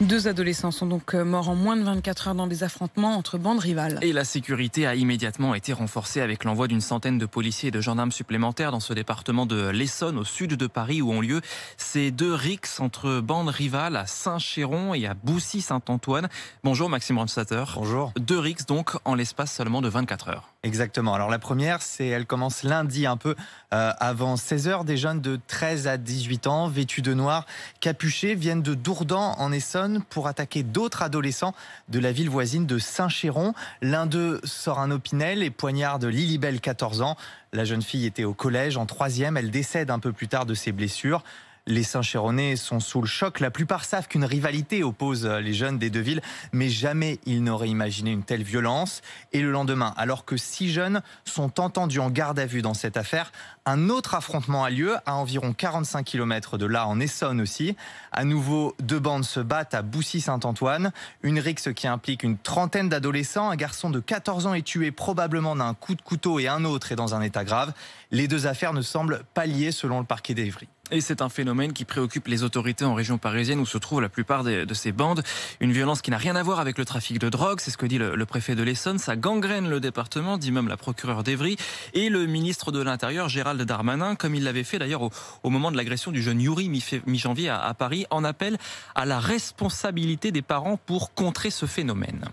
Deux adolescents sont donc euh, morts en moins de 24 heures dans des affrontements entre bandes rivales. Et la sécurité a immédiatement été renforcée avec l'envoi d'une centaine de policiers et de gendarmes supplémentaires dans ce département de l'Essonne, au sud de Paris, où ont lieu ces deux rixes entre bandes rivales à Saint-Chéron et à Boussy-Saint-Antoine. Bonjour Maxime Ramsater. Bonjour. Deux rixes donc en l'espace seulement de 24 heures. Exactement. Alors la première, c'est elle commence lundi un peu euh, avant 16h. Des jeunes de 13 à 18 ans, vêtus de noir, capuchés, viennent de Dourdan en Essonne pour attaquer d'autres adolescents de la ville voisine de Saint-Chéron. L'un d'eux sort un opinel et poignarde belle 14 ans. La jeune fille était au collège en troisième. Elle décède un peu plus tard de ses blessures. Les Saint-Chéronnais sont sous le choc. La plupart savent qu'une rivalité oppose euh, les jeunes des deux villes, mais jamais ils n'auraient imaginé une telle violence. Et le lendemain, alors que six jeunes sont entendus en garde à vue dans cette affaire, un autre affrontement a lieu à environ 45 km de là, en Essonne aussi. À nouveau, deux bandes se battent à Boussy-Saint-Antoine. Une rixe qui implique une trentaine d'adolescents. Un garçon de 14 ans est tué probablement d'un coup de couteau et un autre est dans un état grave. Les deux affaires ne semblent pas liées selon le parquet d'Evry. Et c'est un phénomène qui préoccupe les autorités en région parisienne où se trouvent la plupart de ces bandes. Une violence qui n'a rien à voir avec le trafic de drogue, c'est ce que dit le, préfet de l'Essonne. Ça gangrène le département, dit même la procureure d'Evry et le ministre de l'Intérieur Gérald Darmanin, comme il l'avait fait d'ailleurs au, moment de l'agression du jeune Yuri mi-janvier à, à Paris, en appelle à la responsabilité des parents pour contrer ce phénomène.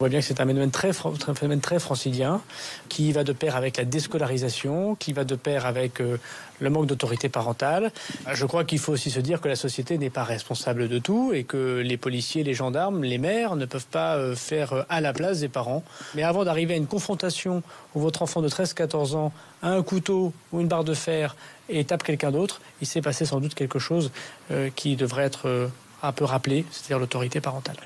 On voit bien que c'est un phénomène très, francilien qui va de pair avec la déscolarisation, qui va de pair avec euh, le manque d'autorité parentale. Euh, je crois qu'il faut aussi se dire que la société n'est pas responsable de tout et que les policiers, les gendarmes, les maires ne peuvent pas euh, faire à la place des parents. Mais avant d'arriver à une confrontation où votre enfant de 13-14 ans a un couteau ou une barre de fer et tape quelqu'un d'autre, il s'est passé sans doute quelque chose qui devrait être un peu rappelé, c'est-à-dire l'autorité parentale.